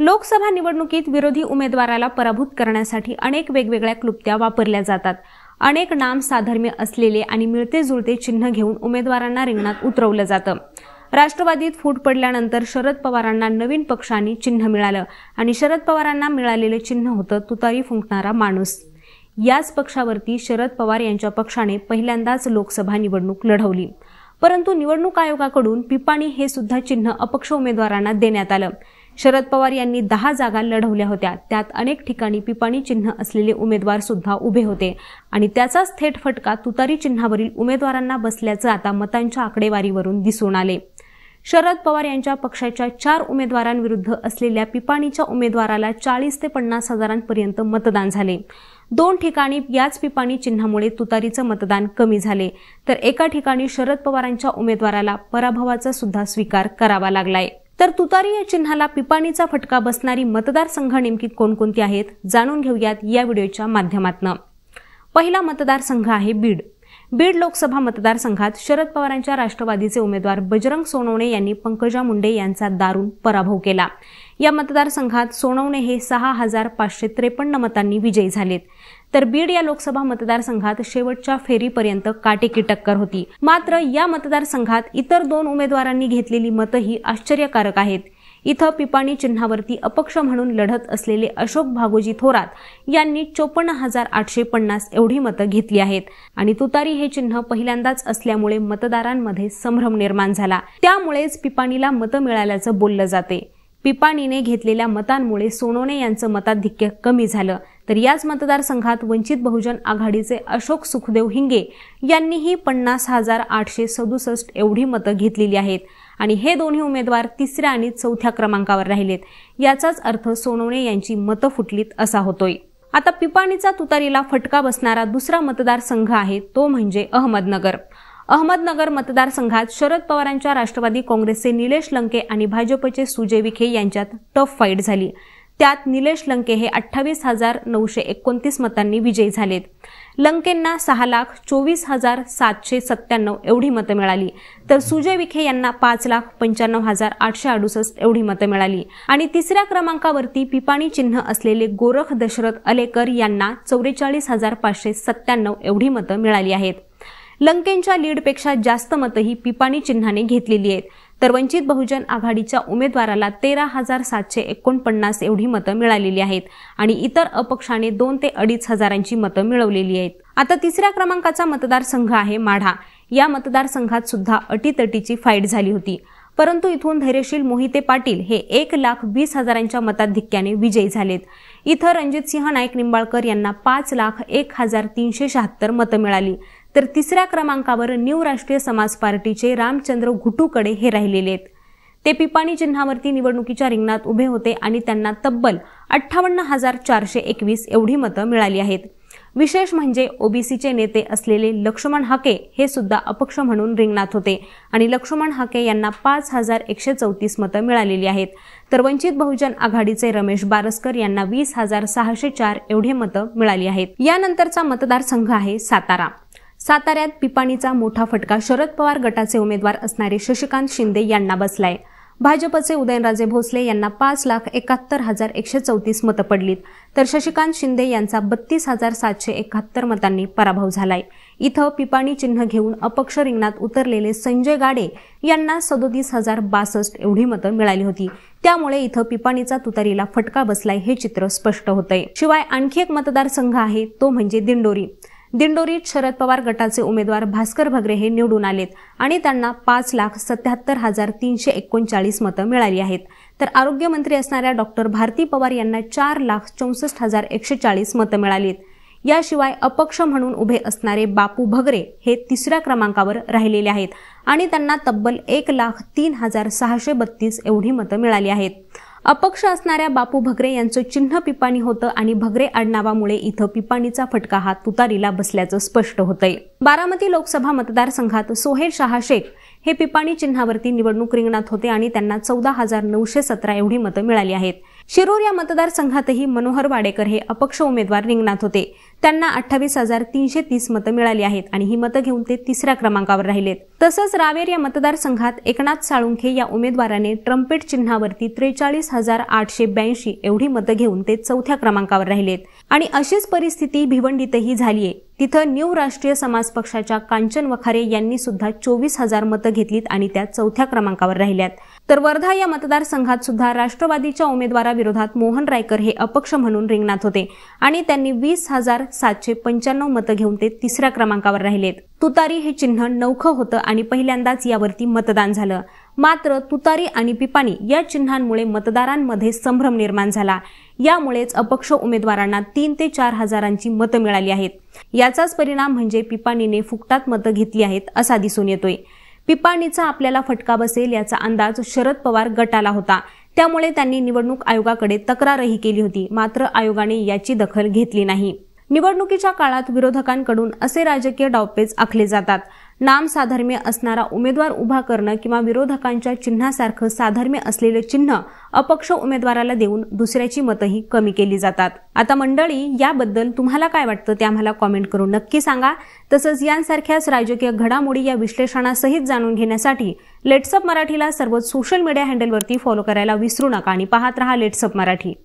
लोकसभा निवडणुकीत विरोधी उमेदवाराला पराभूत करण्यासाठी अनेक वेगवेगळ्या क्लुप्त्या वापरल्या जातात अनेक नाम साधर्म्य असलेले आणि मिळते जुळते चिन्ह घेऊन उमेदवारांना रिंगणात उतरवलं जातं राष्ट्रवादीत फूट पडल्यानंतर शरद पवारांना नवीन पक्षाने चिन्ह मिळालं आणि शरद पवारांना मिळालेलं चिन्ह होतं तुतारी फुंकणारा माणूस याच पक्षावरती शरद पवार यांच्या पक्षाने पहिल्यांदाच लोकसभा निवडणूक लढवली परंतु निवडणूक आयोगाकडून पिपाणी हे सुद्धा चिन्ह अपक्ष उमेदवारांना देण्यात आलं शरद पवार यांनी दहा जागा लढवल्या होत्या त्यात अनेक ठिकाणी पिपाणी चिन्ह असलेले उमेदवार सुद्धा उभे होते आणि त्याचाच थेट फटका तुतारी चिन्हावरील उमेदवारांना बसल्याचं आता मतांच्या आकडेवारीवरून दिसून आले शरद पवार यांच्या पक्षाच्या चार उमेदवारांविरुद्ध असलेल्या पिपाणीच्या उमेदवाराला चाळीस ते पन्नास हजारांपर्यंत मतदान झाले दोन ठिकाणी याच पिपाणी चिन्हामुळे तुतारीचं मतदान कमी झाले तर एका ठिकाणी शरद पवारांच्या उमेदवाराला पराभवाचा सुद्धा स्वीकार करावा लागलाय तर तुतारी या चिन्हाला पिपाणीचा फटका बसणारी मतदारसंघ नेमकी कोणकोणती आहेत जाणून घेऊयात या व्हिडिओच्या माध्यमातून पहिला मतदारसंघ आहे बीड बीड लोकसभा मतदारसंघात शरद पवारांच्या राष्ट्रवादीचे उमेदवार बजरंग सोनवणे यांनी पंकजा मुंडे यांचा दारुण पराभव केला या मतदारसंघात सोनवणे हे सहा हजार पाचशे त्रेपन्न मतांनी विजयी झालेत तर बीड या लोकसभा मतदारसंघात शेवटच्या फेरीपर्यंत काटेकी टक्कर होती मात्र या मतदारसंघात इतर दोन उमेदवारांनी घेतलेली मतंही आश्चर्यकारक आहेत इथं पिपाणी चिन्हावरती अपक्ष म्हणून लढत असलेले अशोक भागोजी थोरात यांनी चोपन्न हजार आठशे पन्नास एवढी मतं घेतली आहेत आणि तुतारी हे चिन्ह पहिल्यांदाच असल्यामुळे मतदारांमध्ये संभ्रम निर्माण झाला त्यामुळेच पिपाणीला मतं मिळाल्याचं बोललं जाते पिपाणीने घेतलेल्या मतांमुळे सोनोने यांचं मताधिक्य कमी झालं तर याच मतदारसंघात वंचित बहुजन आघाडीचे अशोक सुखदेव हिंगे यांनीही पन्नास हजार आठशे सदुसष्ट एवढी मतं घेतलेली आहेत आणि हे दोन्ही उमेदवार तिसऱ्या आणि चौथ्या क्रमांकावर राहिलेत याचाच अर्थ सोनवणे यांची मतं फुटलीत असा होतोय आता पिपाणीचा तुतारीला फटका बसणारा दुसरा मतदारसंघ आहे तो म्हणजे अहमदनगर अहमदनगर मतदारसंघात शरद पवारांच्या राष्ट्रवादी काँग्रेसचे निलेश लंके आणि भाजपचे सुजय विखे यांच्यात टफ फाईट झाली त्यात निलेश लंके हे अठ्ठावीस हजार नऊशे एकोणतीस मतांनी विजयी झालेत लंकेंना सहा लाख चोवीस हजार सातशे सत्त्याण्णव एवढी मतं मिळाली तर सुजय विखे यांना पाच लाख पंच्याण्णव हजार आठशे अडुसष्ट एवढी मतं मिळाली आणि तिसऱ्या क्रमांकावरती पिपाणी चिन्ह असलेले गोरख दशरथ अलेकर यांना चौवेचाळीस हजार पाचशे सत्त्याण्णव एवढी मतं मिळाली आहेत लंकेंच्या लीडपेक्षा जास्त मतंही पिपाणी चिन्हाने घेतलेली आहेत तर वंचित बहुजन आघाडीच्या उमेदवाराला तेरा हजार सातशे एकोणपन्नास एवढी मतं मिळालेली आहेत आणि इतर अपक्षाने दोन ते अडीच हजारांची मतं मिळवलेली आहेत आता तिसऱ्या क्रमांकाचा मतदारसंघ आहे माढा या मतदारसंघात सुद्धा अटीतटीची फाईट झाली होती परंतु इथून धैर्यशील मोहिते पाटील हे एक लाख वीस हजारांच्या मताधिक्याने विजयी झालेत इथं रणजित सिंह नाईक निंबाळकर यांना पाच लाख एक हजार तीनशे शहात्तर मतं मिळाली तर तिसऱ्या क्रमांकावर न्यू राष्ट्रीय समाज पार्टीचे रामचंद्र घुटूकडे हे राहिलेले आहेत ते पिपाणी चिन्हावरती निवडणुकीच्या रिंगणात उभे होते आणि त्यांना तब्बल अठ्ठावन्न हजार चारशे एकवीस एवढी मतं मिळाली आहेत विशेष म्हणजे ओबीसीचे नेते असलेले लक्ष्मण हाके हे सुद्धा अपक्ष म्हणून रिंगणात होते आणि लक्ष्मण हाके यांना पाच हजार एकशे चौतीस मतं मिळालेली आहेत तर वंचित बहुजन आघाडीचे रमेश बारसकर यांना वीस हजार सहाशे चार एवढे मतं मिळाली आहेत यानंतरचा मतदारसंघ आहे सातारा साताऱ्यात पिपाणीचा मोठा फटका शरद पवार गटाचे उमेदवार असणारे शशिकांत शिंदे यांना बसलाय भाजपचे उदयनराजे भोसले यांना पाच लाख एकाहत्तर हजार एकशे चौतीस मतं पडलीत तर शशिकांत शिंदे यांचा बत्तीस हजार सातशे एकाहत्तर मतांनी पराभव झालाय इथं पिपाणी चिन्ह घेऊन अपक्ष रिंगणात उतरलेले संजय गाडे यांना सदोतीस हजार बासष्ट एवढी मतं मिळाली होती त्यामुळे इथं पिपाणीचा तुतारीला फटका बसलाय हे चित्र स्पष्ट होतंय शिवाय आणखी एक मतदारसंघ आहे तो म्हणजे दिंडोरी दिंडोरीत शरद पवार गटाचे उमेदवार भास्कर भगरे हे निवडून आलेत आणि त्यांना पाच लाख सत्याहत्तर हजार तीनशे एकोणचाळीस मतं मिळाली आहेत तर आरोग्यमंत्री असणाऱ्या डॉक्टर भारती पवार यांना चार लाख चौसष्ट हजार एकशे चाळीस मतं मिळालीत याशिवाय अपक्ष म्हणून उभे असणारे बापू भगरे हे तिसऱ्या क्रमांकावर राहिलेले आहेत आणि त्यांना तब्बल एक लाख तीन हजार सहाशे बत्तीस एवढी मतं मिळाली आहेत अपक्ष असणाऱ्या बापू भगरे यांचं चिन्ह पिपाणी होतं आणि भगरे आडनावामुळे इथं पिपाणीचा फटका हा तुतारीला बसल्याचं स्पष्ट होतंय बारामती लोकसभा मतदारसंघात सोहेल शहा शेख हे पिपाणी चिन्हावरती निवडणूक रिंगणात होते आणि त्यांना चौदा हजार नऊशे सतरा एवढी मतं मिळाली आहेत शिरूर या मतदारसंघातही मनोहर वाडेकर हे अपक्ष उमेदवार रिंगणात होते त्यांना अठ्ठावीस हजार तीनशे तीस मतं मिळाली आहेत आणि ही मतं घेऊन ते तिसऱ्या क्रमांकावर राहिलेत तसंच रावेर या मतदारसंघात एकनाथ साळुंखे या उमेदवाराने ट्रम्पेट चिन्हावरती त्रेचाळीस हजार आठशे ब्याऐंशी एवढी मतं घेऊन ते चौथ्या क्रमांकावर राहिलेत आणि अशीच परिस्थिती भिवंडीतही झालीये तिथं न्यू राष्ट्रीय समाज पक्षाच्या कांचन वखारे यांनी सुद्धा चोवीस हजार मतं घेतलीत आणि त्या चौथ्या क्रमांकावर राहिल्यात तर वर्धा या मतदारसंघात सुद्धा राष्ट्रवादीच्या उमेदवाराविरोधात मोहन रायकर हे अपक्ष म्हणून रिंगणात होते आणि त्यांनी वीस हजार सातशे पंच्याण्णव मतं घेऊन ते तिसऱ्या क्रमांकावर राहिलेत तुतारी हे चिन्ह नौखं होतं आणि पहिल्यांदाच यावरती मतदान झालं मात्र तुतारी आणि पिपाणी या चिन्हांमुळे मतदारांमध्ये संभ्रम निर्माण झाला यामुळेच अपक्ष उमेदवारांना तीन ते चार हजारांची मतं मिळाली आहेत याचाच परिणाम म्हणजे पिपाणीने फुकटात मतं घेतली आहेत असा दिसून येतोय पिपाणीचा आपल्याला फटका बसेल याचा अंदाज शरद पवार गटाला होता त्यामुळे त्यांनी निवडणूक आयोगाकडे तक्रारही केली होती मात्र आयोगाने याची दखल घेतली नाही निवडणुकीच्या काळात विरोधकांकडून असे राजकीय डावपेच आखले जातात नाम साधर्म्य असणारा उमेदवार उभा करणं किंवा विरोधकांच्या चिन्हासारखं साधर्म्य असलेले चिन्ह अपक्ष उमेदवाराला देऊन दुसऱ्याची मतंही कमी केली जातात आता मंडळी याबद्दल तुम्हाला काय वाटतं ते आम्हाला कॉमेंट करून नक्की सांगा तसंच यांसारख्याच राजकीय घडामोडी या विश्लेषणासहित जाणून घेण्यासाठी लेट्सअप मराठीला सर्व सोशल मीडिया हँडलवरती फॉलो करायला विसरू नका आणि पाहत रहा लेट्सअप मराठी